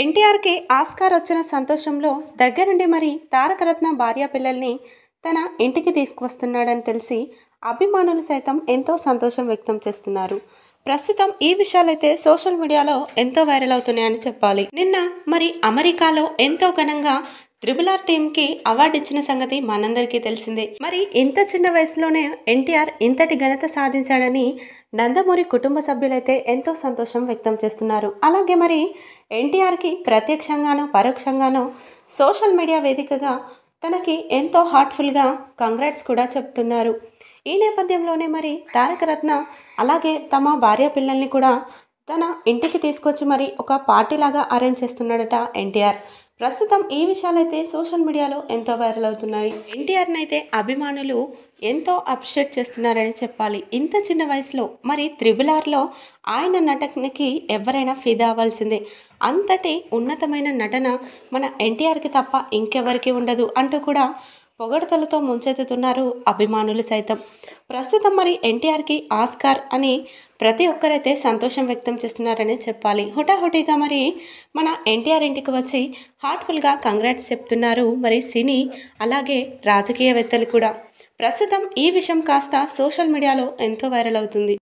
ఎన్టీఆర్కి ఆస్కార్ వచ్చిన సంతోషంలో దగ్గరుండి మరి తారకరత్న భార్య పిల్లల్ని తన ఇంటికి తీసుకువస్తున్నాడని తెలిసి అభిమానులు సైతం ఎంతో సంతోషం వ్యక్తం చేస్తున్నారు ప్రస్తుతం ఈ విషయాలైతే సోషల్ మీడియాలో ఎంతో వైరల్ అవుతున్నాయని చెప్పాలి నిన్న మరి అమెరికాలో ఎంతో ఘనంగా త్రిబుల్ ఆర్ టీమ్ కి అవార్డు ఇచ్చిన సంగతి మనందరికీ తెలిసిందే మరి ఇంత చిన్న వయసులోనే ఎన్టీఆర్ ఇంతటి ఘనత సాధించాడని నందమూరి కుటుంబ సభ్యులైతే ఎంతో సంతోషం వ్యక్తం చేస్తున్నారు అలాగే మరి ఎన్టీఆర్కి ప్రత్యక్షంగానో పరోక్షంగానో సోషల్ మీడియా వేదికగా తనకి ఎంతో హార్ట్ఫుల్గా కంగ్రాట్స్ కూడా చెప్తున్నారు ఈ నేపథ్యంలోనే మరి తారక రత్న అలాగే తమ భార్య పిల్లల్ని కూడా తన ఇంటికి తీసుకొచ్చి మరి ఒక పార్టీలాగా అరేంజ్ చేస్తున్నాడట ఎన్టీఆర్ ప్రస్తుతం ఈ విషయాలైతే సోషల్ మీడియాలో ఎంతో వైరల్ అవుతున్నాయి ఎన్టీఆర్ని అయితే అభిమానులు ఎంతో అప్రిషియేట్ చేస్తున్నారని చెప్పాలి ఇంత చిన్న వయసులో మరి త్రిబుల్ ఆర్లో ఆయన నటనకి ఎవరైనా ఫిదా అవ్వాల్సిందే అంతటి ఉన్నతమైన నటన మన ఎన్టీఆర్కి తప్ప ఇంకెవరికి ఉండదు అంటూ కూడా పొగడతలతో ముంచెత్తుతున్నారు అభిమానులు సైతం ప్రస్తుతం మరి ఎన్టీఆర్కి ఆస్కార్ అని ప్రతి ఒక్కరైతే సంతోషం వ్యక్తం చేస్తున్నారని చెప్పాలి హుటాహుటిగా మరి మన ఎన్టీఆర్ ఇంటికి వచ్చి హార్ట్ఫుల్గా కంగ్రాట్స్ చెప్తున్నారు మరి సినీ అలాగే రాజకీయవేత్తలు కూడా ప్రస్తుతం ఈ విషయం కాస్త సోషల్ మీడియాలో ఎంతో వైరల్ అవుతుంది